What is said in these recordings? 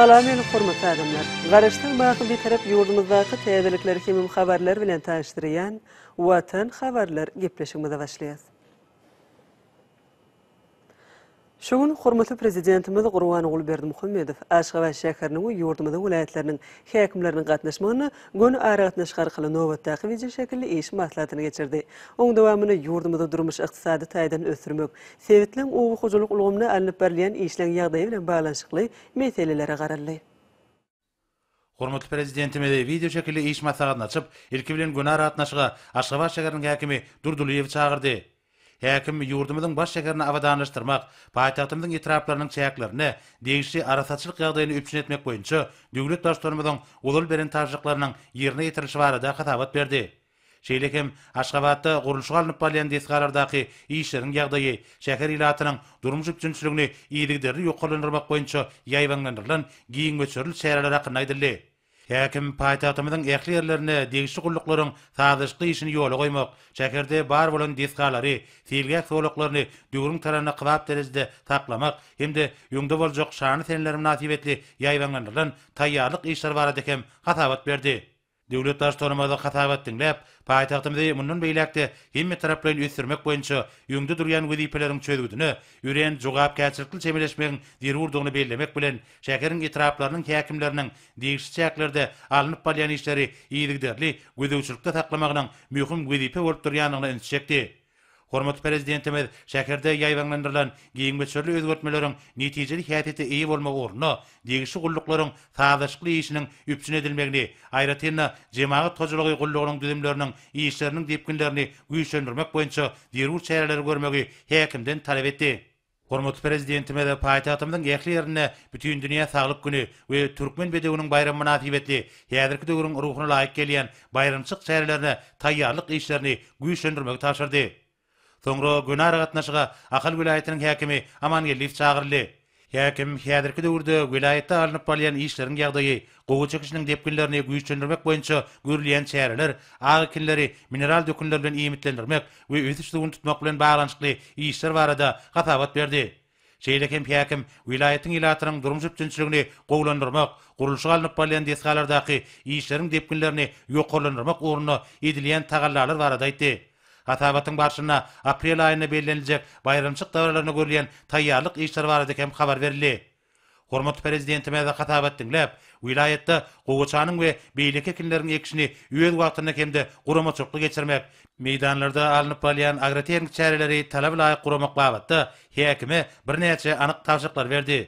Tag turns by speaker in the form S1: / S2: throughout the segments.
S1: Salam ýaly hormatly adamlar. Garaşdan baýky bir taraf ýurdumyzdaky täzelikler hem habarlar bilen taýdyrýan Watan habarlar gepleşigimizde başlaýas. Шүгін құрмыты президентіміз Құруан ғылберді Мұхаммедов Ашғава шәкірінің үйордымыды өләйетлерінің хәкімлерінің қатнышмағыны ғын әрі қатныш қарқылы новат тақы видео шәкілі еші мақсатыны кетірді. Оң дуамыны үйордымыды дұрмыш ұқтысады тайдан өсірмек. Севітлің оғы құжылық ұлғымны әлініп бәрлен ешілің яғдайымен бағланшықлы метелелері қаралы.
S2: Құрмұтлы президентімеде видео шәкілі еші мақсатыны ашып, үлкі білін ғын әрі қатнышыға Ашғава шәкірінің әкімі Дұрдулиев häkim ýurdumyň baş şäherini awadanlaşdyrmak, paýtagtymyzyň etraplarynyň çäklerini, degişli arasatçylyk ýagdaýyny üçin etmek boýunça döwlet daşdarmyzyň ulul beren tarjyklarynyň ýerine ýetirilşi barada hatawat berdi. Şeýlekem Aşgabatda gurulşy galyp bolýan diýip garardaky işleriň ýagdaýy şäher ilatynyň durmuş üçinçiligini ýerigderi ýokalandyrmak boýunça ýaýwanlandyrylan giň göçürül şäherler hakynda aýdyldy. Häkim paýtagtymyň ähli ýerlerini degişli gullyklaryň sazyşky işini ýola goýmak, şäherde bar bolan diskalary, tilgäk gullyklaryny döwrüm tarapyna gyrap derizdi taklamak, hemde ýöngde boljak şany tenlerini natiwetli ýaýlanlardan taýyarlyk işleri bar hem hatabat berdi. Döwlet daşdormada hatap etdin läp, munun mundan beýlekde hemme taraplaryň ösürmek boýunça ýüňde durýan wezipeleriň çözgüdünü, ýüren jogap käçirikli çemeleşmegiň derurdugyny bellemek bilen şäheriň etraplarynyň häkimleriniň degişli çäklerde alınıp balýan işleri iýigdirli gözegçilikde taklamagynyň möhüm wezipe bolup durýanyny ünsi çekdi. Hormat prezidentimiz şäkerde ýaýwanlandyrylan giň meçerli özgörtmeleriň netijeli häýatyny iýi bolmagy ornuna degişli gullyklaryň taýdaşly işiniň üpsün edilmegini, aýratyna jemaat tojulygy gullyklaryň düzümleriniň işleriniň depkinlerini güýçlendirmek boýunça derur çäreler görmegi häkimden talap etdi. Hormat prezidentimiz paýtahtymyň ýerli ýerine bütün dünýä saglyk güni we türkmen bedewiniň bayram manatybetli häzirki döwürin ruhuna laýyk gelýän bayramçylyk çärelerini taýýarlyk işlerini güýçlendirmegi taýşardy. Sonra günar gatnaşyga Akhal vilayetiniň häkimi Amanga lift çağırdy. Häkim häzirki döwürde vilayetde alınıp bolan işleriň ýagdaýy, gowçukçyň depkinlerini güýçlendirmek boýunça görülýän çäreler, ağ mineral dökünler bilen iýmitlendirmek we ýetişli gün tutmak bilen baglanyşykly işler barada gatabat berdi. Şeýlekem häkim vilayetiniň ilatynyň durmuş üçinçiligini gowlandyrmak, gurulşy galyp bolan desgalardaky işleriň depkinlerini ýokarlandyrmak ornuna edilýän tagallarlar barada Atabatın barşına aprel ayına belirlenecek bayramçık davalarını görülen tayyarlık işler var xabar hem kabar verili. Hormat prezidenti meza katabatın lep, vilayette Koguçanın ve beylik ekinlerin ekşini üyed vaktanak kemdi de kuruma çoklu geçirmek. Meydanlarda alınıp balayan agrotehnik çareleri talabla ayak kuruma kuruma kuruma kuruma kuruma kuruma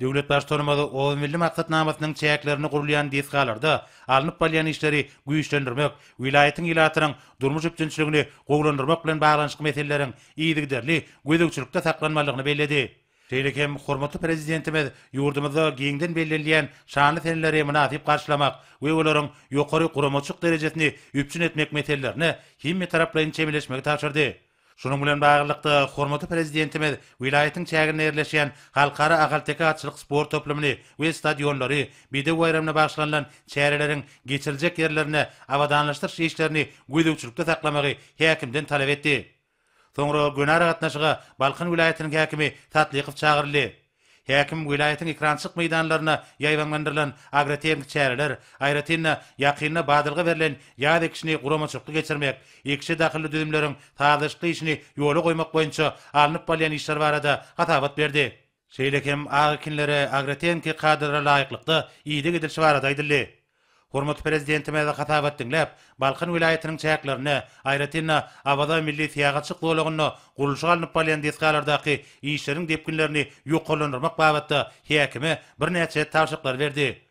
S2: Döwlet baş tarmagy o milli maksat namatynyň çäklerini gurulýan diýsgalarda alnyp bolýan işleri güýçlendirmek, vilayatyň ilatynyň durmuş üçinçiligini goýulandyrmak bilen baglanyşyk meseleleriň iýigdirli güýdükçülükde saklanmalygyny bellädi. Telekom hormatly prezidentime ýurdumyza giňden bellenilen şanly senleri munafyp garşylamak we olaryň ýokary guramaçyk derejesini üpçün etmek meselelerini himmi taraplaryň çemileşmegi taýdyrdy. Şunun bilen bağlılıkda hormatly prezidentime vilayetin çägine yerleşen halkara agaltyka açylyk sport toplumyny we stadionlary bide wayramna başlanan çäreleriň geçiriljek yerlerini awadanlaşdyr işlerini güýdüçlükde saklamagy häkimden talap etdi. Soňra Gönaragatnaşyga Balkan vilayetiniň häkimi Tatlıqyw çağırdy. Häkim vilayatyň ekrançyk meýdanlaryna ýaýwanlandyrylan agrotehnik çäreler, aýratyna ýaqynna badalga berilen ýa-da ekşini gurama geçirmek, ekşi dahyly düzümleriň taýdaşky işini ýoly goýmak boýunça alnyp bolýan işler barada gatawat berdi. Şeýle hem agrokinlere agrotehnik kadrlara laýyklykda iýdi gidilşi barada Hormat prezidentime de hatap etdin Balkan vilayetinin çayaklarını, ayretinna milli siyagatçı kloğlogunu, kuruluşu alınıp balyan dizgalardaki iyişlerin depkinlerini yok babatda bavatta hiyakimi bir neçe tavşıklar verdi.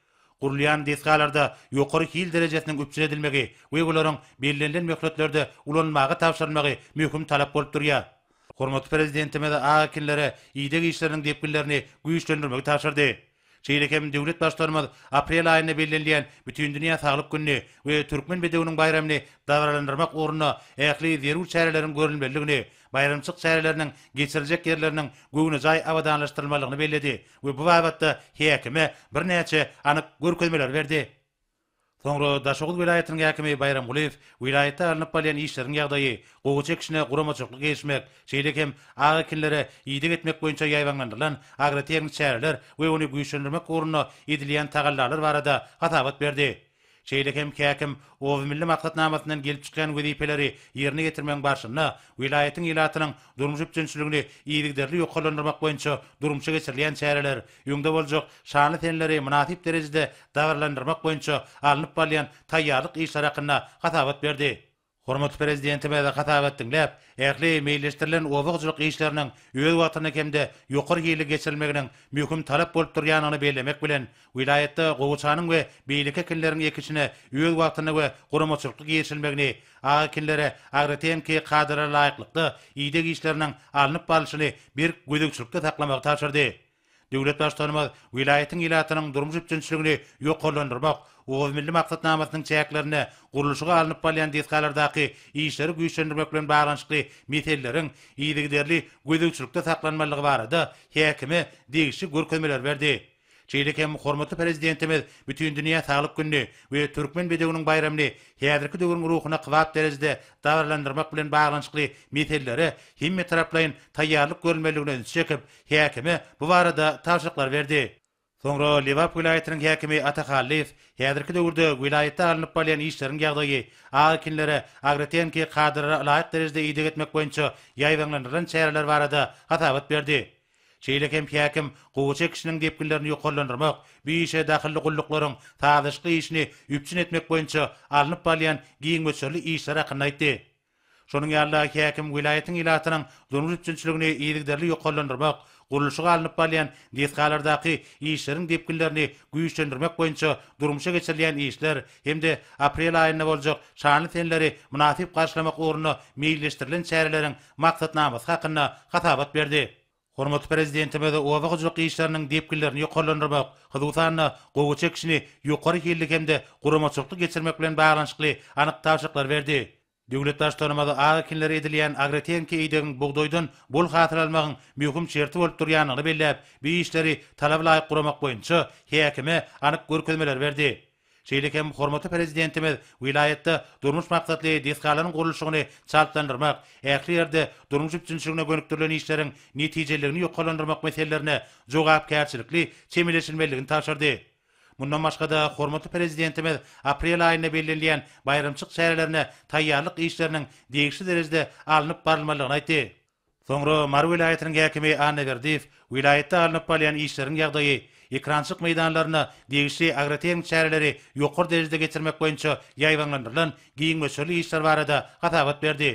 S2: Kuruluyan dizgalarda yukarı hil derecesinin üpçün edilmegi, uygulorun birlenilen mekletlerde ulanmağı tavşarmagi mühüm talap bolp durya. Hormat prezidentime de akinlere iyide iyide iyide Şeýlekem döwlet başlarymyz aprel aýyna belirlenýän bütün dünýä saglyk günü we türkmen bedewiniň bayramyny dawralandyrmak ugruna ähli zerur çäreleriň görülmeligini, bayramçyk çäreleriniň geçirilecek ýerleriniň gowuny jaý awadanlaşdyrmalygyny bellädi we bu wagtda häkime bir näçe anyk görkezmeler berdi. Sonra Daşoğul vilayetinin hakimi Bayram Gulev, vilayette alınıp balayan işlerin yağdayı, qoğuçak işine qurama çoklu geçmek, şeylekem ağa kinlere iyidik etmek boyunca yayvanlandırılan agrotiyemik çayarlar ve onu güyüşenirmek uğruna idiliyen tağallarlar varada hatavat berdi. Şeýlek hem käkim ow milli maqsadnamasyndan gelip çykan wezipeleri ýerine getirmek barşyna vilayetiň ýylatynyň durmuş üçinçiligini iýigderli ýokalandyrmak boýunça durmuşa geçirilýän çäreler ýöňde boljak şany tenleri munasip derejede dagarlandyrmak boýunça alınıp barýan taýýarlyk işleri hakynda berdi. Hormatly prezidenti bilen hatap etdim. Lep, ähli meýilleşdirilen owuçlyk işleriniň ýol wagtyna kemde ýokary gelip geçilmeginiň möhüm talap bolup durýanyny bellemek bilen vilayatda gowçanyň we beýleki kinleriň ýekisine ýol wagtyna we gurmatçylyk geçilmegini, aga kinlere agretemki gadyra laýyklykda ýidegi işleriniň alınıp barylyşyny bir gödükçülükde taklamak taýdan Döwlet başlanyma vilayatyň ilatynyň durmuş üçinçiligini ýokarlandyrmak, uly milli maksat namatynyň çäklerini gurulyşyna alınıp balayan diýetgalardaky işleri güýçlendirmek bilen baglanyşykly metellerin ýygyderli gödükçülükde saklanmalygy barada häkimi degişi görkemeler berdi. Çeýlik hormatly prezidentimiz bütün dünýä saglyk gündi we türkmen bedeginiň bayramyny häzirki döwrüň ruhuna gatnaşyp derejede daýarlandyrmak bilen baglanyşykly meteleri hem taraplaryň taýýarlyk görnmeligine çekip häkimi bu barada taýşyklar berdi. Soňra Lewap vilayatynyň häkimi Ataqalyf häzirki döwürde vilayatda alınıp bolan işleriň ýagdaýy, agkinlere agretenki kadrlary laýyk derizde ýetmek üçin ýaýdanlaryň çäreleri barada hatabat berdi. Çeylekem pyakim gowça kişining depkinlerini yoqollandırmak, bu işe daxilli qullukların tağdışqı işini üpçin etmek boyunca alınıp balyan giyin möçürli işlere qınaytdı. Şonun ýaly hekim vilayatyň ilatynyň zorunly üçinçiligini ýerdigderli yoqollandırmak, gurulşy galynyp balyan detgalardaky işleriň depkinlerini güýçlendirmek boyunca durmuşa geçirilýän işler hemde aprel aýyna boljak şanly tenleri munasyp garşylamak ornuna meýilleşdirilen çäreleriň maksatnamasy hakynda hatabat berdi. Hormatly prezidenti we owa gyjy qyşlarning depkillerini ýokarlandyrmak, hyzuwsanyny gowy çekişini ýokary hyllik hemde guramaçlykly geçirmek bilen baglanyşykly anyk täşiklikler berdi. Döwlet daşlarymyzda agakinler edilýän agrotenki ýerden buğdoydan bol hatyr almagyň möhüm şertli bolup durýanyny bellep, bu işleri talaplaýyk guramak boýunça hekimi anyk görkezmeler berdi. Şeýleki hem hormatly prezidentimiz vilayatda durmuş maksatly diskalaryň gurulşygyny çalplandyrmak, ähli ýerde durmuş üçinçiligine gönükdirilen işleriň netijelerini ýokalandyrmak meselelerine jogap kärçilikli çemeleşilmeligini taşyrdy. Mundan başga da hormatly prezidentimiz aprel aýyna bellenilen bayramçylyk şeýlerine taýýarlyk işleriniň degişli derejede alınıp barylmalygyny aýtdy. Soňra Marwil aýetiniň häkimi Anne Verdiev vilayatda alınıp barýan işleriniň ýagdaýy ekrançyk meydanlaryna degişli agrotehnik çäreleri ýokur derejede getirmek boýunça ýaýlanlandyrylan giň we işler barada gatawat berdi.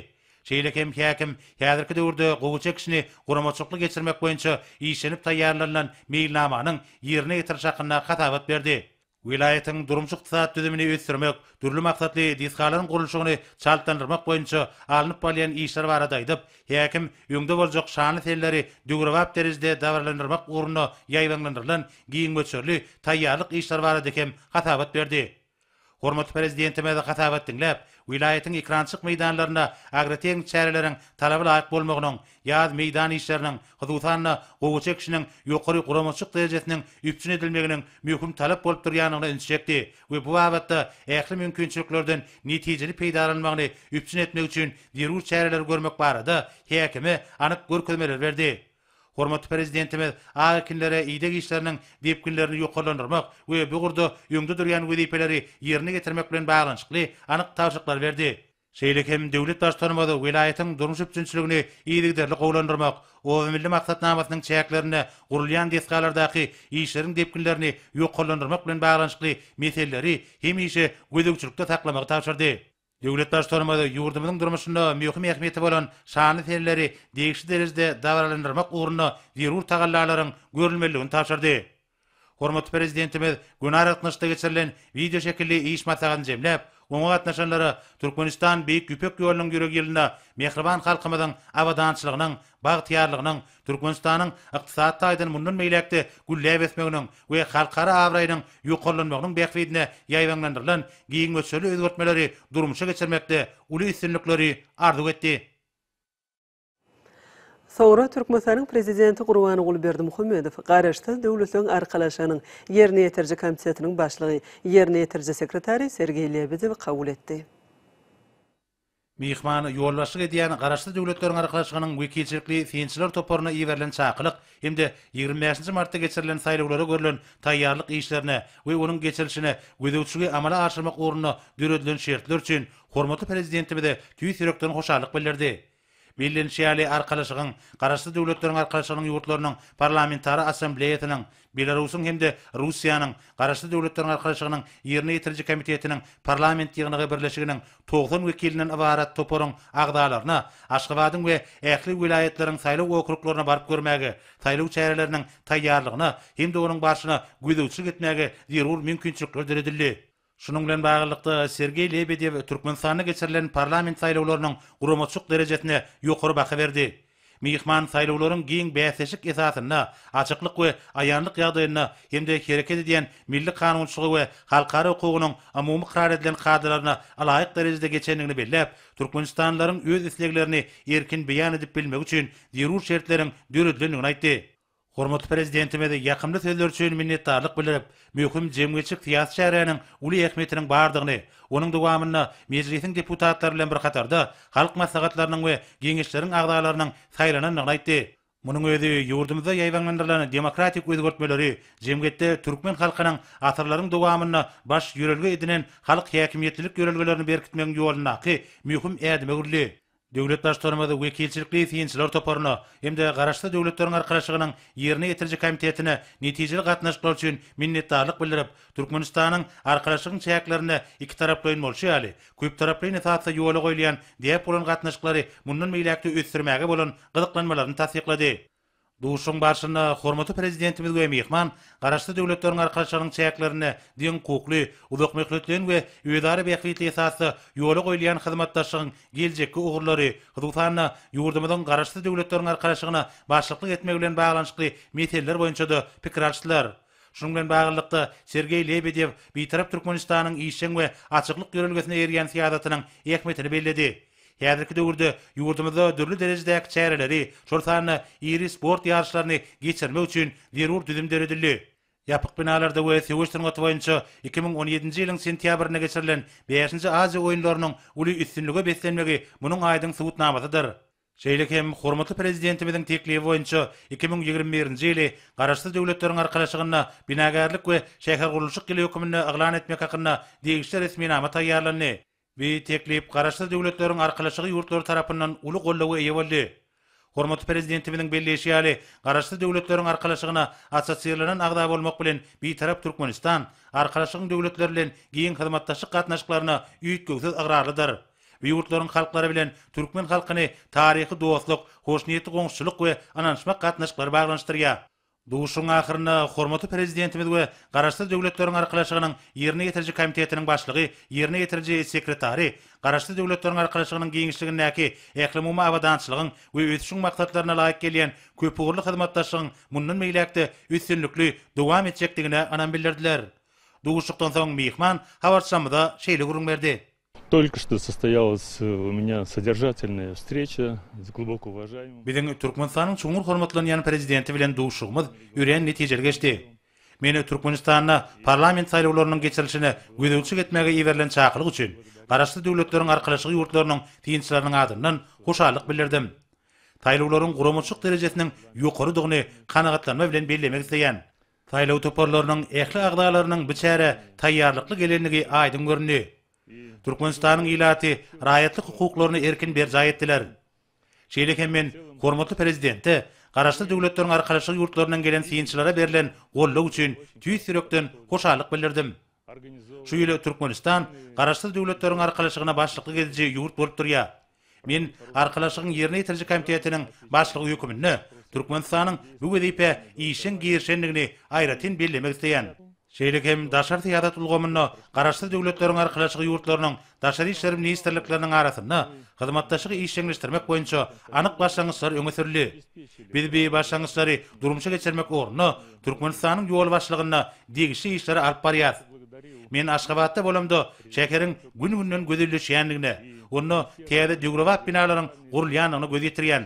S2: Şeýle kim häkim häzirki döwürde gowça kişini guramaçykly getirmek boýunça iýişenip taýýarlanan meýilnamanyň ýerine getirşäkna gatawat berdi. Vilayetin durumçu iqtisad tüzümini ötürmek, dürlü maksatli dizkalın kuruluşuğunu çaltlandırmak boyunca alınıp balayan işler var adaydıp, hekim yungda bolcuk şanlı selleri dügrüvap derizde davarlandırmak uğruna yayvanlandırılan giyin göçörlü tayyarlık işler var adaydıkem hatabat berdi. Hormat prezidenti mezi hatabat Vilayetin ikrançık meydanlarına agrateng çerelerin talabı layık bolmagynyň ýa-da meýdan işleriniň hudutanyna gowçekşiniň ýokary guramçyk derejesiniň üpçün edilmeginiň möhüm talap bolup durýanyny ünsetdi. We bu wagtda ähli mümkinçiliklerden netijeli peýdalanmagyny üpçün etmek üçin derur çereler görmek barada hekimi anyk görkezmeler berdi. hormat prezidentime akinlere iýdeg işleriniň depkinlerini ýokarlandyrmak we bu gurda ýöngde durýan wezipeleri ýerine getirmek bilen baglanyşykly anyk tapşyryklar berdi. Şeýleki hem döwlet daşlarymyzda welaýetiň durmuş üçinçiligini iýdigderli gowlandyrmak o milli maksatnamasynyň çäklerini gurulýan desgalardaky işleriniň depkinlerini ýokarlandyrmak bilen baglanyşykly meselleri hem işi gödükçülükde taklamak tapşyrdy. Döwlet daşdarmada ýurdumyň durmuşynda möhüm ähmiýeti bolan şany fenleri degişli derejede dawralandyrmak ugruna zerur taýdanlaryň görülmeliligini taýdandy. Hormatly prezidentimiz Gunaratnyşda geçirilen wideo şekilli iş matagyny jemläp, Oňa gatnaşanlara Türkmenistan Beýik Güpek ýolunyň ýörek ýerinde mehriban halkymyzyň awadançylygynyň, bagtiýarlygynyň, Türkmenistanyň ykdysat taýdan mundan meýlekde gullap etmegini we halkara awraýynyň ýokullanmagynyň bäxwidine ýaýlanlandyrylan giň ösüli özgörtmeleri durmuşa geçirmekde uly isinlikleri ardyp etdi.
S1: Sowra Türkmenistanyň prezidenti Gurbanow Gulberdi Muhammedow garaşda döwletiň arkalaşanyň yerine ýetirji komissiýasynyň başlygy, yerine ýetirji sekretary Sergey Lebedew kabul etdi.
S2: Mihman ýolbaşlyk edýän garaşda döwletleriň arkalaşanyň wekilçilikli synçylar toporuna iýerlen çaqlyk indi 25-nji martda geçirilen saýlawlara görülen taýýarlyk işlerine we onuň geçirilşine gödäwçiligi amala aşyrmak ornuna döredilen şertler üçin hormatly prezidentimize tüýi sürekden hoşarlyk bildirdi. Belenşiali arqalaşygyň garaşsyz döwletleriň arqalaşygy ýurtlarynyň parlamentary assambleýetiniň Belarusyň hemde Russiýanyň garaşsyz döwletleriň arqalaşygynyň ýerine ýetiriji komitetiniň parlament ýygnagy birleşiginiň toghun gykelenen ibarat toparynyň agdalaryna Aşgabatyň we Eýetli welaýetleriň saýlaw ökerçilerine barap görmegi, taýýarlyk çäreleriniň taýýarlygyny hemde onuň başyny gulyç gitmegi zerur mümkinçilik görder edildi. Şunun bilen baglykda Sergey Lebedev Türkmenistanyna geçirilen parlament saylawlarynyň guramaçyk derejesine ýokary baha berdi. Mihman saylawlaryň giň bäsäşik esasyna, açyklyk we aýanlyk ýagdaýyna hemde hereket edýän milli kanunçylygy we halkara hukugynyň umumy karar edilen kadrlaryna alaýyk derejede geçenligini bellep, türkmenistanlaryň öz isleklerini erkin beýan edip bilmek üçin zerur şertleriň döredilendigini aýtdy. Hormatly prezidentime de ýakymly söýler üçin minnetdarlyk bildirip, möhüm jemgyçlik tiýatry şäherinin uly ähmetiniň bardygyny, onuň dowamyny mejlisiň deputatlary bilen bir gatarda halk maslahatlarynyň we giňişleriň agdalarynyň saýlanan aýtdy. Munyň özi ýurdumyzda ýaýlanýanlaryň demokratik özgörtmeleri, jemgyetde türkmen halkynyň atarlaryň dowamyny baş ýörelge edinen halk ýakymyetlik ýörelgelerini berkitmegiň ýoluna haky möhüm ädime Döwlet daşdyrmada wekilçilikli we fiýinçler toparyna hemde garaşda döwletleriň arkadaşlygynyň ýerine ýetirji komitetini netijeli gatnaşyklar üçin minnetdarlyk bildirip, Türkmenistanyň arkadaşlygynyň çäklerini iki tarap bilen bolşy ýaly, köp tarap bilen ýetäçe ýolagy diýip bolan gatnaşyklary mundan meýläkde ösdirmäge bolan gyzyklanmalaryny Duşun barşyna hormatly prezidentimiz we mehman, garaşda döwletleriň arkadaşlaryň çäklerini diň hukukly, uzak mehletlen we ýöwedary bekwitli esasy ýoly goýulýan hyzmatdaşygyň geljekki ugurlary, hyzmatyna ýurdumyň garaşda döwletleriň arkadaşlygyna başlyklyk etmek bilen baglanşykly meteller boýunça da pikir açdylar. Şunun bilen Sergey Lebedev bir taraf Türkmenistanyň işleň we açyklyk ýörelgesine ergen siýadatynyň ähmiýetini bellädi. Häzirki döwürde ýurdumyzda dürli derejedäki çäreleri, şortany iri sport ýarışlaryny geçirmek üçin zerur düzümler edildi. Ýapyk binalarda we Sewestrin gatnaşyk 2017-nji ýylyň sentýabrynda geçirilen 5-nji Aziýa oýunlarynyň uly üstünlige beslenmegi munyň aýdyň subutnamasydyr. Şeýleki hem hormatly prezidentimiziň 2021-nji ýyly garaşdy döwletleriň arkalaşygyna binagärlik we şäher gurulyşy kimi ýokumyny aglan etmek hakynda resmi we teklip garaşly döwletleriň arkalaşygy ýurtlary tarapyndan uly gollawy ýewaldy. Hormatly prezidentimiziň belleşigi ýaly garaşly döwletleriň arkalaşygyna assosiasiýalaryň agda bolmak bilen bir taraf Türkmenistan arkalaşygyň döwletleri bilen giň hyzmatdaşlyk gatnaşyklaryna ýetgiňizi agrarlydyr. Bu ýurtlaryň halklary bilen türkmen halkyny taryhy dostluk, hoşnyýetli goňşuçylyk we ananşmak gatnaşyklary baglanyşdyrýar. Duşun ahırına hormatı prezidentimiz ve Qaraşda dövlətlərin arqalaşığının yerinə yetirici komitetinin başlığı, yerinə yetirici sekretari, Qaraşda dövlətlərin arqalaşığının geyinçliyinin nəki, iqlim və avadanlığın və ötüşün məqsədlərinə layiq gələn köp uğurlu xidmətdaşın bunun məyləkdə üstünlüklü davam edəcəyinə anan bildirdilər. Duşuqdan sonra Mehman Havarçamda şeyli qurum verdi.
S3: Только что состоялась э, у меня содержательная встреча с
S2: глубоко уважаемым. Биден Туркменстанын чуңур хөрмәтләнгән президенты белән дуышыгыз үрән нәтиҗәләргә эште. Менә Туркменстанны парламент сайлауларының кечерлешенә гүдәүчү кетмәгә иверлән чакырык өчен карашлы дәүләтләрнең аркылышыгы юртларның тиенчләрнең адыннан хушаллык белдердем. Сайлауларның гөрәмәтчлек дәрәҗәсенең юқары дигәне канагатланма белән бәйләнмәгә дигән. Сайлау төпөрләрнең эхле агдаларының Turkmenistanyň ilaty raýatly hukuklaryny erkin berjaý etdiler. Şeýleki men hormatly prezidenti garaşly döwletleriň arkalaşyk ýurtlarynyň gelen synçylara berilen gollu üçin tüýs ýürekden hoşallyk bildirdim. Şu ýyly Turkmenistan garaşly döwletleriň arkalaşygyna başlyk gedici ýurt bolup durýar. Men arkalaşygyň ýerine ýetirji komitetiniň başlygy ýökümini Türkmenistanyň bu wezipä işiň giýişendigini aýratyn bellemek isleýän. Şeýle hem daşary ýa-da tulgamyny garaşdy döwletleriň arkylaşygy ýurtlarynyň daşary işleri ministrliklerinin arasında hyzmatdaşlygy işleňleşdirmek boýunça anyk başlangyçlar öňetirli. Biz bir başlangyçlary durumça geçirmek ornuna Türkmenistanyň ýol başlygyna degişli işleri alyp barýar. Men Aşgabatda bolamdy, şäheriň gün-günden gözelleşýändigine, onu täze döwrewap binalaryň gurulýanyny gözetirýän.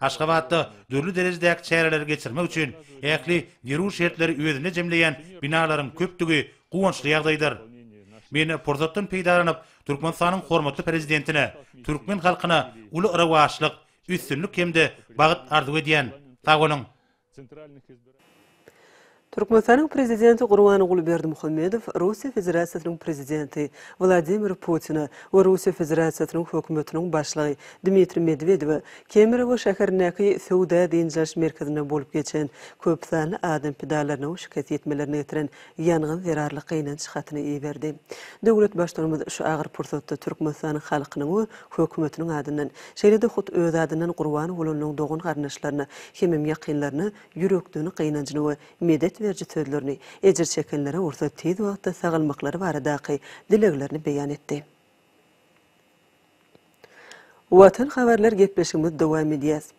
S2: Ашхабадты дүрлі дәрезді әк чәрелер кетірмі үшін, әкілі неру шертлері өзіне жемлеген биналарым көптігі қуаншылы яғдайдыр. Мені Порзоттын пейдарынып, Түркменстанның қорматты президентіні, Түркмен қалқына ұлы ұрауашылық, үстінлік кемді бағыт ардығы дейін.
S1: Turkmenistan prezidenti Gurbanguly Gulberdi Muhammedow Russiýa Federasiýasynyň prezidenti Vladimir Putin we Russiýa Federasiýasynyň hökümetiniň başlygy Dmitri Medvedew Kemerow şäherindäki Sowda Dinjaş merkezine bolup geçen köp sanly adam pidalaryna we şikayet etmelerine ýetiren ýanyň zararly gynan çykatyny iýerdi. Döwlet başdanymy şu agyr pursatda Türkmenistan halkynyň we hökümetiniň adyndan şeýlede hut öz adyndan Gurbanguly Gulberdi Muhammedow garnaşlaryny, garnaşlaryna hemem ýakynlaryna ýürekdüni gynanjyny we medet berji sözlerini ejir çekenlere orta tez wagtda sagalmaklary baradaky dileklerini beýan etdi. Watan habarlar gepleşigimiz dowam edýär.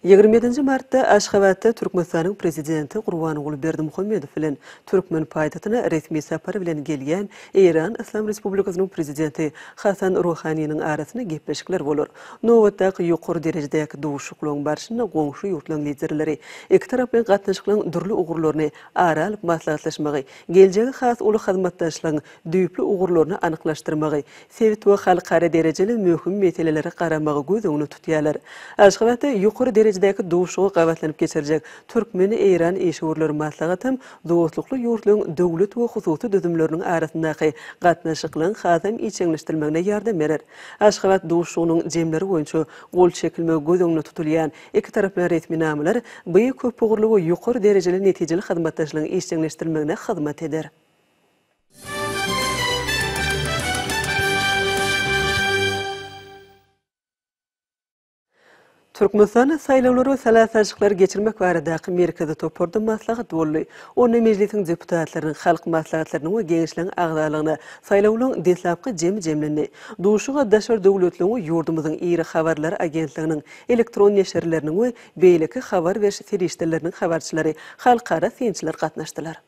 S1: 27 мартта Ашхабадта Түркмөстанның президенті Курбан Улы Бердимухамедов белән Түркмен пайтатына рәсми сапар белән келген Иран Ислам Республикасының президенты Хасан Руханиның арасында гәпләшүкләр булыр. Новаттак юқор дәрәҗәдәге дуушыклык барышында гоңшы йортлың лидерлары ике тараф белән катнашкан дүрле угырларны аралып маслахатлашмагы, гелҗәге хас улы хезмәттәшлыгын дөйүпле угырларны аныклаштырмагы, севит ва халыкара дәрәҗәле мөһим мәсьәләләре карамагы күз уңны тутыялар. Ашхабадта юқор derejedäki duşuga gawatlanyp geçerjek. Türkmeni, Eýran, Eşewurlar maslahatym duwutlukly ýurtlaryň döwlet we hususy düzümleriniň arasyndaky gatnaşyklaryň hazam içeňleşdirilmegine ýardam berer. Aşgabat duşugynyň jemleri boýunça gol şekilme gözüňle tutulýan iki taraply rehmi namalar bu köp pogurly we ýokary derejeli netijeli hyzmatdaşlygyň içeňleşdirilmegine hyzmat eder. Türkmenistan saýlawlary we salahatçylyklar geçirmek barada Akyn Merkezde toparlanyp maslahat bolýar. Onda meclisiň deputatlarynyň halk maslahatlaryny we geňişligiň agdalygyny, saýlawlaryň deslapky jem-jemlerini, duşuga daşar döwletleriň we ýurdumyzyň iýeri habarlar agentliginiň elektron ýeşerleriniň we beýleki habar berýiş teleşdirleriniň habarçylary halkara synçylar gatnaşdylar.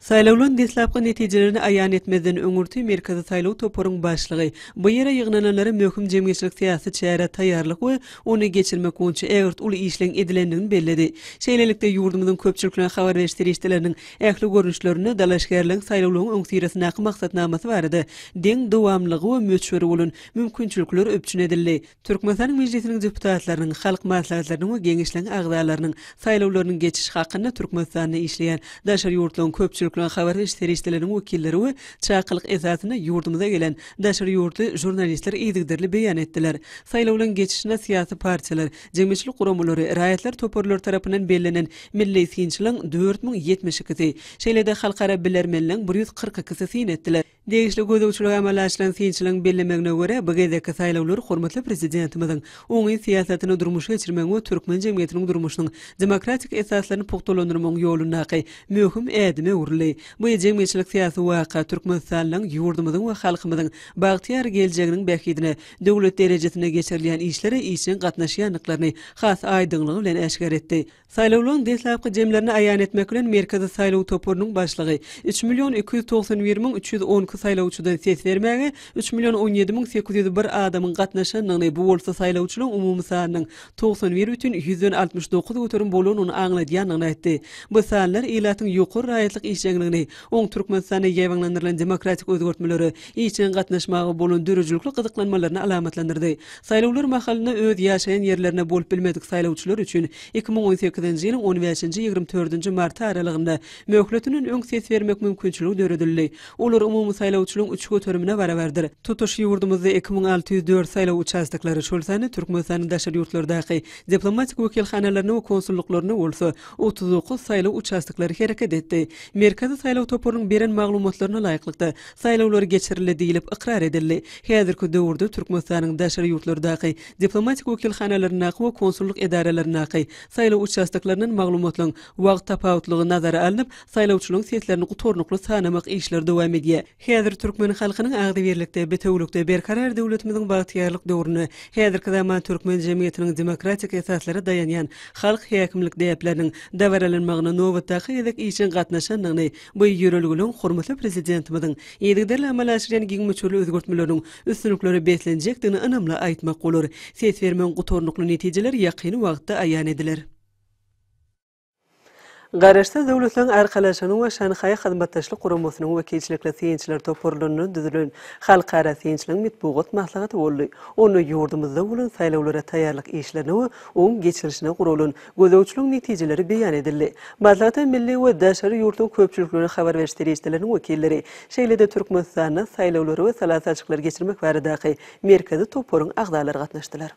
S1: Saylawlan dislapqa netijelerini ayan etmeden öňürtü merkezi saylaw toporun başlygy bu ýere ýygnanalary möhüm jemgyýetçilik siýasaty çäre taýýarlygy we ony geçirmek üçin ägirt uly işleň edilendigini bellädi. Şeýlelikde ýurdumyzyň köpçülikine habar berişdirişdilerini ähli görnüşlerini dalaşgärlik saylawlaryň öňsiýresine aky maksatnamasy bardy. Deň dowamlygy we möçberi bolan mümkinçilikler öpçün edildi. Türkmenistan Meclisiniň deputatlarynyň halk maslahatlarynyň we gengişleň agdalarynyň saylawlaryň geçiş hakyny Türkmenistanda işleýän daşary ýurtlaryň köpçülik Türkmen xabarda işleri işlerinin vekilleri ve çakılık ezazına yurdumuza gelen daşarı yurdu jurnalistler iyidikderli beyan ettiler. Sayla olan geçişine siyasi parçalar, cemişli kuramuları, rayetler toparlar tarafından bellenen milli sinçilin 4.70 kisi, şeylerde halkara bilirmenin 142 kisi sin ettiler. Degişli gözü uçuluk amalaşlan sinçilin bellemegne göre bigede kasaylawlar hormatly prezidentimizin oňy siýasatyny durmuşa geçirmegi we türkmen jemgyýetiniň durmuşynyň demokratik esaslaryny pukdalandyrmagy ýoluna gaý möhüm ädimi urly. Bu jemgyýetçilik siýasy waka türkmen sanlaryň ýurdumyzyň we halkymyzyň bagtyar geljeginiň bäkidine döwlet derejesine geçirilýän işlere işin gatnaşýanlyklaryny has aýdyňlygy bilen aşkar etdi. Saýlawlaryň deslapky jemlerini aýan etmek bilen merkezi saýlaw toporunyň başlygy 3 million 290 310 saylawçyda ses bermäge 3 milyon 17 miň 801 adamyň gatnaşandygyny bu bolsa saylawçylaryň umumy sanynyň 90 bütün 169 göterim bolan onu aňladyanyny aýtdy. Bu sanlar ýylatyň ýokary raýatlyk işçiligini, oň türkmenistany ýaýwanlandyrylan demokratik özgörtmeleri, ýeçin gatnaşmagy bolan dürüjlükli gyzyklanmalaryny alamatlandyrdy. Saylawlar mahallyny öz ýaşaýan ýerlerine bolup bilmedik saylawçylar üçin 2018-nji ýylyň 15-nji 24-nji mart aralygynda möhletiniň öň ses bermek mümkinçiligi döredildi. Olar umumy saylawçylygyň 3 götürmüne barawerdir. Tutuş ýurdumyzda 2604 saylaw uçastyklary şolsany Türkmenistanyň daşary ýurtlardaky diplomatik wekilhanalaryny we konsulluklaryny bolsa 39 saylaw uçastyklary hereket etdi. Merkezi saylaw toparynyň beren maglumatlaryna laýyklykda saylawlar geçirildi diýilip ikrar edildi. Häzirki döwürde Türkmenistanyň daşary ýurtlardaky diplomatik wekilhanalaryna we konsulluk edaralaryna saylaw uçastyklarynyň maglumatlaryň wagt tapawutlygy nazara alınıp saylawçylygyň seslerini gutornukly sanamak işler dowam edýär. Hedir Türkmen halkının ağdı verilikte bitewlükte bir karar devletimizin bahtiyarlık doğrunu, hedir kadaman Türkmen cemiyetinin demokratik esasları dayanyan halk hekimlik deyaplarının davaralanmağını novu takı edek için qatnaşanlığını bu yürülgülün hormatlı prezidentimizin yedigderle amalaşırgan gingmüçörlü özgürtmelerinin üstünlükleri beslenecek dini anamla aitmak olur. Ses vermen qutornuklu neticeler yakini vaqtta ayan edilir. Garaşta da devletlerin arkalaşanın ve Şanxaya Xadmatdaşlı Qurumusunun ve keçilikli teyinçiler toporlarının düzülün xalqara teyinçilerin mitbuğut mahlakatı oldu. Onu yurdumuzda olun saylavlara tayarlıq işlerine ve on geçirişini qurulun. Gözavuçluğun neticeleri beyan edildi. Mahlakata milli ve daşarı yurtu köpçülüklerine xabar veriştiri işlerinin vekilleri. Şeyle de Türkmenistan'a saylavlara ve salasalçıklar geçirmek varadakı merkezi toporun aqdalar qatnaşdalar.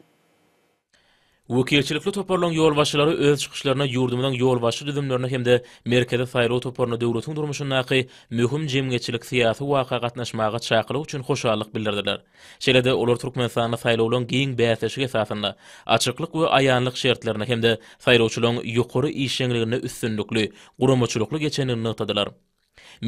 S4: Wekilçilikle toparlan yol başçıları öz çıkışlarına yurdumdan yol başçı düzümlerine hem de merkezi sayılı toparlan devletin durmuşun naki mühüm cemgeçilik siyasi vaka katnaşmağa çakılı uçun hoşarlık bildirdiler. Şeyle de olur Türkmen sahana sayılı olan giyin beyazleşik esasında açıklık ve ayağınlık şeritlerine hem de sayılı uçulun yukarı işlenlerine üstünlüklü, kurumuşuluklu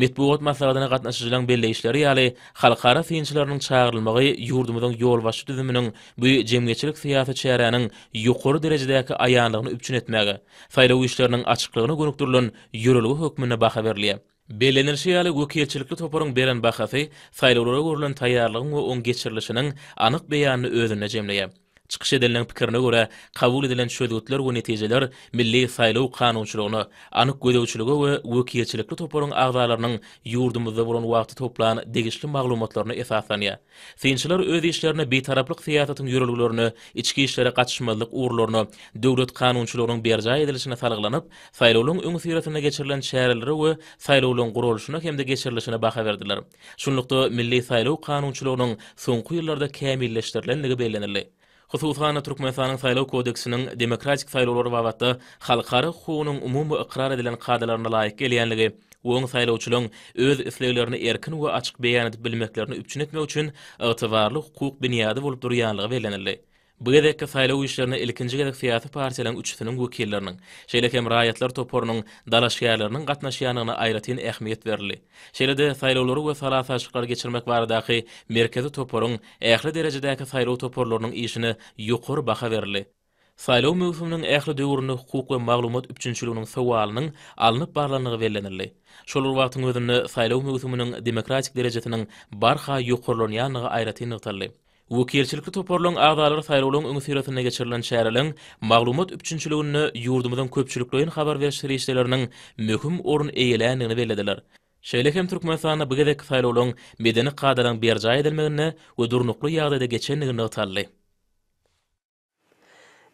S4: metbuat masaladana gatnaşyjylan işleri ýaly halkara synçylarynyň çağrylmagy ýurdumyzyň ýol başy düzüminiň bu jemgyýetçilik syýasaty çäreniň ýokary derejedäki aýanlygyny üçin etmegi, saýlaw işleriniň açyklygyny gönükdirilen ýürülgü hökmüne baha berilýär. Belenir şeýle wekilçilikli toparyň beren bahasy, saýlawlara görülen taýýarlygyň we on geçirilişiniň anyk beýanyny özüne jemleýär. çıkış edilen pikirine göre kabul edilen şöldütler ve neticeler milli saylaw kanunçuluğunu anık gödeçiligi ve wekiyetçilikli toporun ağzalarının yurdumuzda bulun wagty toplan degişli maglumatlaryny esaslanýa. Finçiler öz işlerini bitaraplyk siýasatynyň ýürelgülerini, içki işlere gatnaşmalyk uğurlaryny, döwlet kanunçuluğunyň berjaý edilişine salgylanyp, saylawlaryň öňe süýretine geçirilen şäherleri we saylawlaryň gurulyşyna hemde geçirilişine baha verdiler. Şunlukda milli saylaw kanunçuluğunyň soňky ýyllarda kämilleşdirilendigi bellenildi. Qutuzgana Turkmenistanyň saýlaw kodeksiniň demokratik saýlawlar wagtynda halkara hukugynyň umumy ikrar edilen kadalaryna laýyk gelýänligi Oň saýlawçylaryň öz islewlerini erkin we açyk beýan edip bilmeklerini üçin etmek üçin ýetärli hukuk binýady bolup durýanlygy belenildi. Bıdaka faýlaw işlerini ilkinji gezek siýasy partiýalaryň üçüsiniň wekilleriniň, şeýle hem raýatlar toporunyň dalaşýarlarynyň gatnaşýanyny aýratyn ähmiýet berildi. Şeýlede saýlawlary we salaf aşyklary geçirmek baradaky merkezi toporun ähli derejedäki saýlaw toporlarynyň işini ýokur baha berildi. Saýlaw mövzusynyň ähli döwründe hukuk we maglumat üçinçiliginiň sowalynyň alınıp barlanygy bellenildi. Şol wagtyň özüni saýlaw mövzusynyň demokratik derejesiniň barha ýokurlanýanyny aýratyn ýetirildi. Wekilçilikli toparlan aadalar saýrawlaryň öňe süýretine geçirilen şäherleriň maglumat üçinçiligini ýurdumyzyň köpçülükleýin habar berişleri işleriniň möhüm orun eýelendigini bellediler. Şeýle hem Türkmenistanyň bu gezek saýrawlaryň medeni gadalaryň berjaý edilmegini we durnukly ýagdaýda geçenligini gatarly.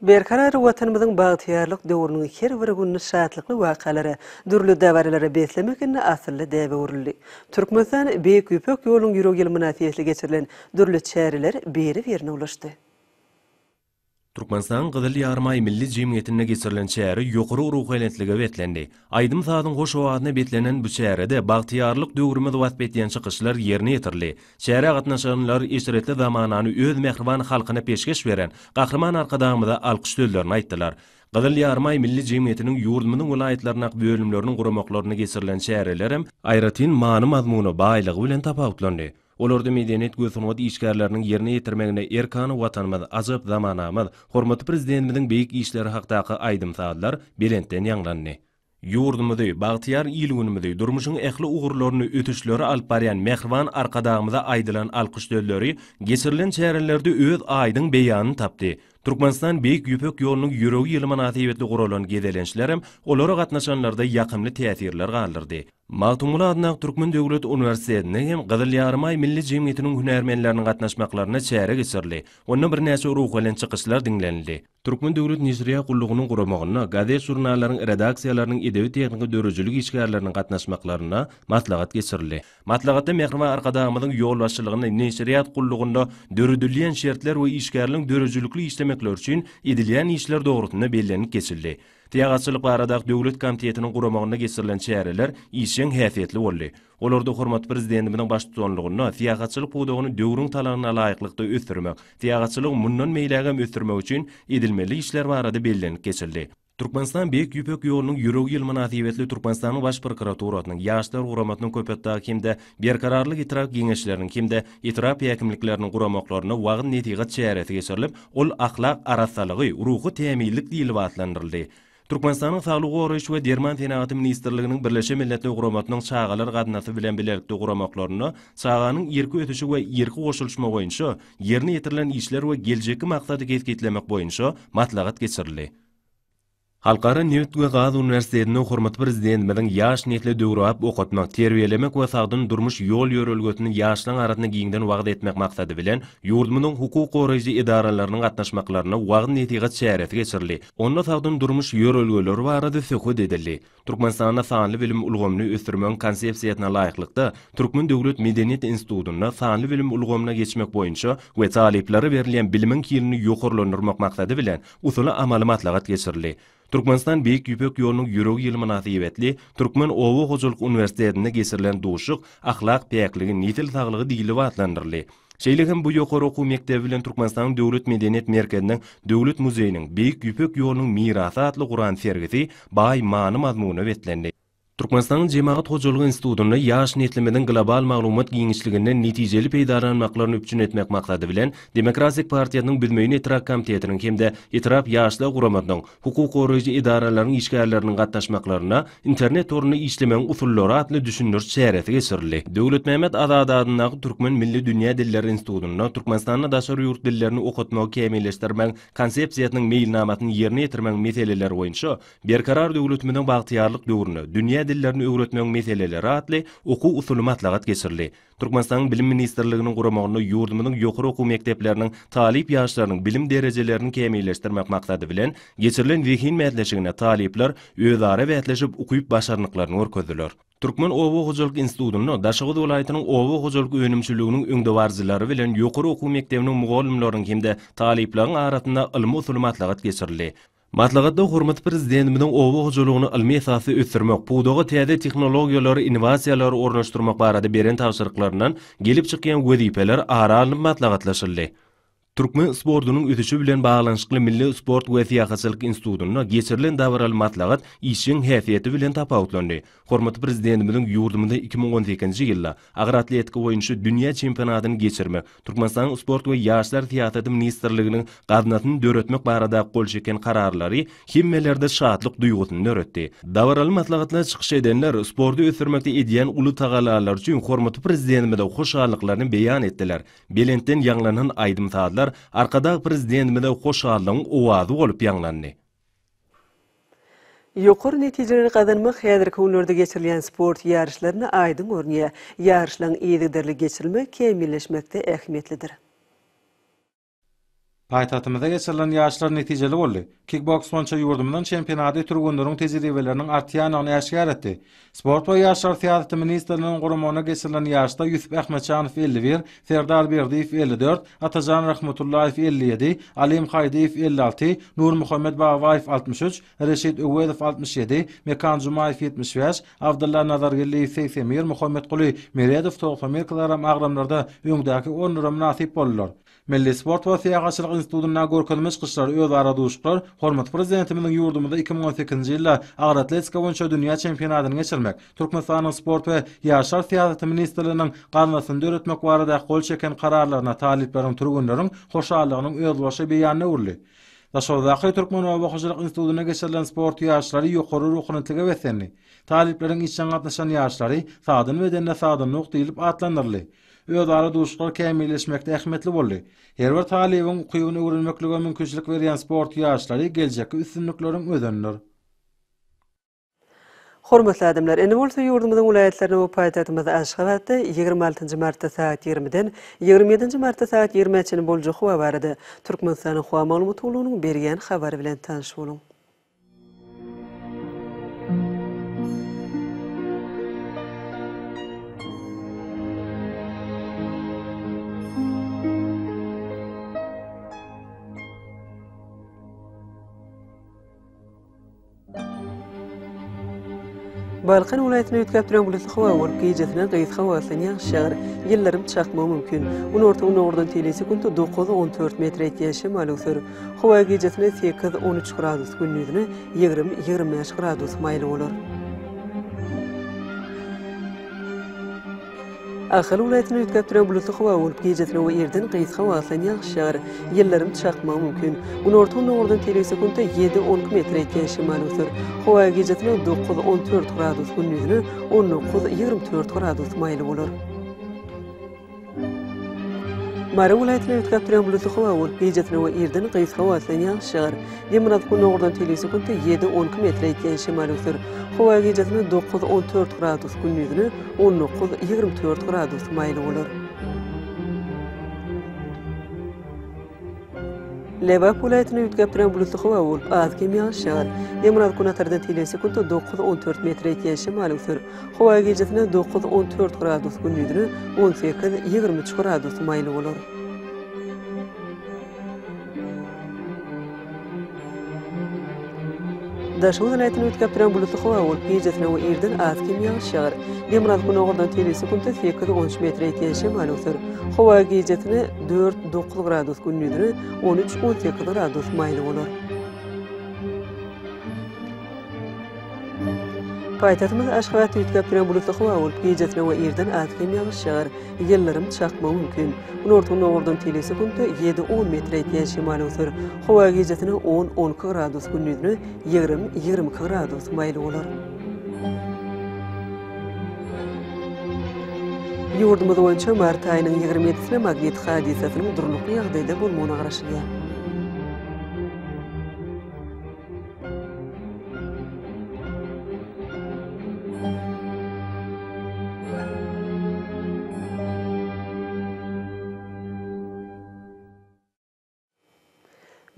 S1: Berkarar watan bizin bagtiyarlyk döwrüniň her bir günni şatlyklı wakalary, dürli döwrlere beslemek üçin asyly däbe urulýar. Türkmenistan beýik ýöpek ýolunyň ýüregelmäniýetli geçirilen dürli çäriler beri-berine ulaşdy.
S3: Turkmenistan gydyl yarmay milli jemgyýetine geçirilen şäheri ýokury ruhy elentlige wetlendi. Aýdym sadyň goş betlenen bu şäherde bagtiýarlyk döwrümi diýip betleýän çykyşlar ýerine ýetirildi. Şäher agatnaşanlar ýeşiretli zamanany öz mehriban halkyna peşgeş beren gahrman arkadaşymyza alqyş döwlerini aýtdylar. Gydyl yarmay milli jemgyýetiniň ýurdumynyň welaýetlerine ak bölümlerini guramaklaryny geçirilen şäherlerim aýratyn manymy azmuny baýlygy bilen tapawutlandy. Olurdu medeniyet gözünmod işgärlärini yerine ýetirmegine erkany watanmaz, azap zamanamyz. Hormatly prezidentimiziň beýik işleri hakdaky aýdym saadlar belentden ýanglanny. Yurdumuzy, Bagtiyar il günümüzy, durmuşun ehli uğurlarını ötüşlörü alparyan mehrvan arkadağımıza aydılan alkış dölleri, gesirlin öz aydın beyanı tapdi. Түркменстан бейік үпек yo'lining yuragi yilman atiyetli qurolon gedelençlerim olara gatnaşanlarda yakımlı täsirler galdirdi. Magtumula adnak Türkmen Döwlet Milli Jemgyýetiniň hünärmenleriniň gatnaşmaklaryna çäre bir Türkmen döwlet Nijriya gullugynyň guramagyna gazet jurnallaryň redaksiýalarynyň edebi tehniki döwrejilik işgärlerini gatnaşmaklaryna matlagat geçirildi. Matlagatda Mehrima arkadaşymyň ýol başçylygyny Nijriya gullugynda döwredilýän şertler we işgärliň döwrejilikli işlemekler üçin edilýän işler dogrutyny bellenip geçildi. Tiyagatçılık baradak Döwlet Komitetiniň guramagyna geçirilen çäreler işiň häsiýetli boldy. Olarda hormat prezidentimiň baş tutanlygyny, tiyagatçylyk buýdugyny döwrüň talagyna laýyklykda ösdürmek, tiyagatçylyk mundan meýlegem ösdürmek üçin edilmeli işler barada bellenip geçildi. Türkmenistan Beýik Ýüpek ýolunyň ýüreg ýyl münasibetli Türkmenistanyň baş prokuraturatynyň ýaşlar guramatynyň köpetde kimde bir kararlyk itiraf giňeşleriniň kimde itiraf ýäkimliklerini guramaklaryny wagt netige çäreti geçirilip, ol ahlak arasalygy, ruhy temillik diýilip atlandyryldy. Türkmenistanyň saglyk goraýyş we derman sanagaty ministrliginiň Birleşen Milletler Guramatynyň çağalar gadnaty bilen bilerikde guramaklaryny çağanyň ýerki ötüşi we ýerki goşulşma goýunça yerine ýetirilen işler we geljekki maksady getgitlemek boýunça matlagat geçirildi. Halkara Newt ve Gaz Üniversitesi'nin hormat prezidentimizin yaş netli döwrap okutmak, terbiyelemek we sagdyn durmuş ýol ýörelgötünü ýaşlaryň aratyna giňden wagt etmek maksady bilen ýurdumynyň hukuk goraýjy idaralarynyň gatnaşmaklaryna wagt niýetige çäreti geçirli. Onda sagdyn durmuş ýörelgöler barada söhbet edildi. Türkmenistanyň sanly bilim ulgamyny ösdürmek konsepsiýasyna laýyklykda Türkmen döwlet medeniýet institutuna sanly bilim ulgamyna geçmek boýunça we taliplere berilen bilimin kiýilini ýokurlandyrmak maksady bilen usuly amalymatlagat geçirli. Türkmenistan Beýik Ýüpek ýolunyň ýüregi yilmanatı münasibetli Türkmen ovo Hojalyk Uniwersitetinde gesirlen duşuk ahlak peyakligin, nitil taglygy diýili wagtlandyrly. Şeýlegem bu ýokary okuw mekdebi bilen Türkmenistanyň döwlet medeniýet merkezinden döwlet muzeýiniň Beýik Ýüpek ýolunyň mirasy atly Quran sergisi baý maany mazmuny wetlendi. Turkmenistanın Jemagat hojuluk institutunda ýaş netlemeden global maglumat giňişliginden netijeli peýdalanmaklaryny üpçün etmek maksady Демократик партияның partiýanyň bilmeýin etrap komitetiniň hemde etrap ýaşla guramatynyň hukuk goraýjy idaralarynyň işgärleriniň интернет internet toruny işlemeň атлы Milli Dünýä Dilleri institutunda Türkmenistanyň daşary юрт dillerini okutmagy kämilleşdirmek konsepsiýasynyň meýilnamatyny ýerine ýetirmek meseleleri boýunça berkarar döwletimiň bagtyýarlyk dillerini öwretmek meseleleri ratly okuw usuly matlagat kesirli. Türkmenistanyň bilim ministrliginiň guramagyny ýurdumynyň ýokary okuw mekdepleriniň talip ýaşlarynyň bilim derejelerini kämilleşdirmek maksady bilen geçirilen wehin medleşigine talipler öwdara wetleşip okuyp başarnyklaryny örkezdiler. Türkmen Owo Hojalyk Institutynyň Daşgaz welaýatynyň Owo Hojalyk öwrenimçiliginiň öňde warzylary bilen ýokary okuw mekdepiniň mugallimlarynyň hemde talipleriniň arasynda ilmi usulmatlagat geçirildi. Matlagatda hurmatly prezident bilen owo ilmi esasy ötürmek, buwdogy täze tehnologiýalary, innowasiýalary ornaşdyrmak barada beren täsirlerinden gelip çykýan wezipeler ara alym matlagatlaşyldy. Türkmen sportunun ötüşü bilen bağlanışıklı Milli Sport ve Fiyakasılık İnstitutu'nda geçirilen davaralı matlağıt işin hafiyeti bilen tapa utlandı. Hormat Prezidentimizin yurdumunda 2012-ci yılla Ağır atletika oyuncu Dünya Çempeonatını geçirme, Türkmenistan Sport ve Yaşlar Tiyatatı Ministerliğinin qadınatını dörötmek barada qol çeken kararları himmelerde şahatlıq duyugutunu dörötti. Davaralı matlağıtına çıxış edenler sportu ötürmekte ediyen ulu tagallar için Hormat Prezidentimizin hoşalıklarını beyan ettiler. Belentin yanlarının aydım tağadlar bar arkadaq prezident bilen qoşgarlyň owady bolup ýanglandy.
S1: Ýokur netijelerini gadanmy häzirki günlerde geçirilen sport ýarışlaryna aýdyň örnegi ýarışlaryň ýygyrdyrly geçirilmegi kämilleşmekde ähmiýetlidir.
S5: Paýtagymyzda geçirilen ýaşlar netijeli boldy. Kickboks bolsa ýurdumyndan çempionaty türgünleriň tejribeleriniň artýanyny aşgar etdi. Sport we ýaşlar siýasaty ministrliginiň gurumyna geçirilen ýaşda Ýusup Ahmetçanow 51, Ferdar Berdiýew 54, Atajan Rahmatullahow 57, Alim Haýdiýew 56, Nur Muhammed Bawaýew 63, Reşit Öwedow 67, Mekan Jumaýew 75, Abdullah Nazargelliýew 81, Muhammed Quly Meredow 90, Mirkalaram agramlarda öňdäki 10 nurum nasip Milli Sport we Siýagatçylyk Institutuna görkezmeş kyşlar öz ara duşlar, hormat prezidentimiň ýurdumynda 2018-nji ýylda agyr atletika boýunça dünýä çempionatyny geçirmek, Türkmenistanyň sport we ýaşar siýasaty ministrliginiň gaýnasyny döretmek barada gol çeken kararlaryna taliplerin turgunlaryň hoşallygynyň öz başy urly. Daşowda Türkmen we Bahçylyk Institutuna geçirilen sport ýaşlary ýokary ruhunatlyga beslenli. Taliplerin işçiň gatnaşan ýaşlary sadyn we denne sadyn nukdy atlandyrly. öz ara duşlar kemilleşmekte ähmetli boldy. Her bir talibin quyuny öwrenmekligi mümkinçilik berýän sport ýaşlary geljekki üstünliklerin özündür.
S1: Hormatly adamlar, indi bolsa ýurdumyzyň ulaýatlaryny bu paýtatymyz aşgabatda 26-njy martda saat 20-den 27-nji martda saat 20-çini boljak howa barady. Türkmenistanyň howa maglumat bolunyň bergen habary bilen tanış boluň. Balqan vilayatyna ýetgäp durýan bu ýetgäp hawa bolup geýjetine gaýt hawa sen ýaş şäher ýyllarym çakmak mümkin. Onu orta onuň ordan telesi kunty 9-14 metr ýetýäşi maýlysyr. Hawa geýjetine 8-13 gradus gündizini 20-25 gradus maýly bolar. Axil ulaytin ülkka türe bulusu xwa ul gejetle we erdin qeyt xwa asan yaxşar. mümkin. Bu ortun nordun telesekunda 7-10 metr etken şimal usur. Xwa gejetle 9-14 gradus gündüzü 19-24 gradus bolur. Mara ulaýatyna ýetgäp duran bulutly howa we gejetine we irden gysy howa sen ýaşyr. Ýemrat gün ogurdan telesi 7-12 şemal Howa 9-14 gradus günlüğini 19-24 gradus maýly bolar. Leva pulaytyny ýetgäpden bulsa hawa bol. Az kim ýaly şahar. Emirat kunatardan tilese kun 9-14 metr ýetişi maýlyk ser. Hawa gejetine 9-14 gradus gündüzi 18-23 gradus maýly bolar. داشون راتنوت كبرامبولو تخواول إيجا ثنوى إيردن آث كيميا الشغر لمرض كنا غردن تيليسي كنت ثيكد غنش متريتيا شمال وثر خواقي جتنا دورت دوقل غرادوث كن نذر ونج 10 ثيكد غرادوث مايل ولر Paýtagtymyz Aşgabat ýetgäpdiren bulutly howa bolup gejetme we ýerden atgym ýagyş şagyr, ýellerim çakma mümkin. Bunu ortagyna gordan telesi gündä 7-10 metr ýetýän şimaly usur. Howa gejetini 10-12 gradus gündüzni 20-20 gradus maýly bolar. Ýurdumyz boýunça mart aýynyň 27-si magnit hadisasynyň durnukly ýagdaýda bolmagyna garaşylýar.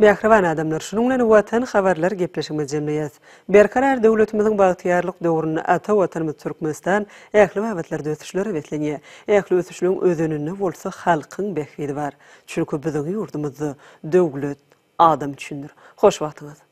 S1: Bekhrawan adamlar şunun bilen watan habarlar gepleşigimiz jemleýär. Berkarar döwletimiziň bagtyýarlyk döwrüni ata watanymyz Türkmenistan ähli wagtlarda ötüşler wetlenýär. Ähli ötüşlüň özünini bolsa halkyň bekhidi bar. Çünki bizigi ýurdumyzy döwlet adam düşündir. Hoş wagtlar.